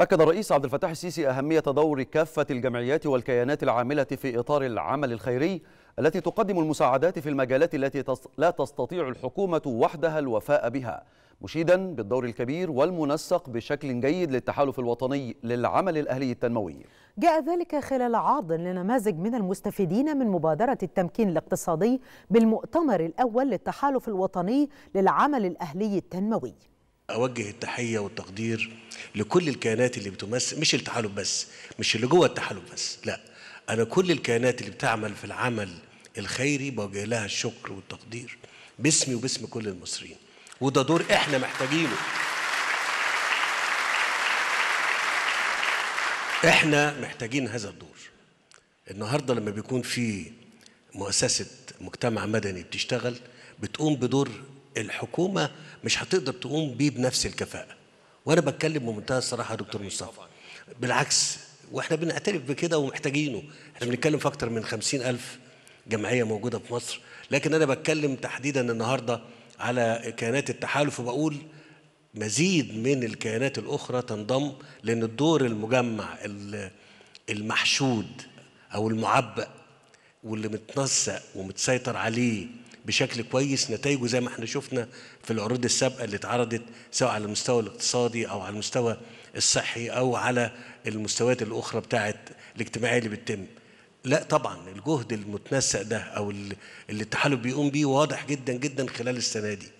أكد الرئيس عبد الفتاح السيسي أهمية دور كافة الجمعيات والكيانات العاملة في إطار العمل الخيري التي تقدم المساعدات في المجالات التي لا تستطيع الحكومة وحدها الوفاء بها مشيدا بالدور الكبير والمنسق بشكل جيد للتحالف الوطني للعمل الأهلي التنموي جاء ذلك خلال عرض لنماذج من المستفيدين من مبادرة التمكين الاقتصادي بالمؤتمر الأول للتحالف الوطني للعمل الأهلي التنموي اوجه التحيه والتقدير لكل الكيانات اللي بتمثل مش التحالف بس مش اللي جوه التحالف بس لا انا كل الكيانات اللي بتعمل في العمل الخيري بوجه لها الشكر والتقدير باسمي وباسم كل المصريين وده دور احنا محتاجينه احنا محتاجين هذا الدور النهارده لما بيكون في مؤسسه مجتمع مدني بتشتغل بتقوم بدور الحكومه مش هتقدر تقوم بيه بنفس الكفاءه وانا بتكلم بمنتهى الصراحه يا دكتور مصطفى بالعكس واحنا بنعترف بكده ومحتاجينه احنا بنتكلم في اكتر من خمسين ألف جمعيه موجوده في مصر لكن انا بتكلم تحديدا النهارده على كيانات التحالف وبقول مزيد من الكيانات الاخرى تنضم لان الدور المجمع المحشود او المعبأ واللي متنسق ومتسيطر عليه بشكل كويس نتائجه زي ما احنا شفنا في العروض السابقه اللي اتعرضت سواء على المستوى الاقتصادي او على المستوى الصحي او على المستويات الاخرى بتاعه الاجتماعيه اللي بتتم لا طبعا الجهد المتنسق ده او اللي التحالف بيقوم بيه واضح جدا جدا خلال السنه دي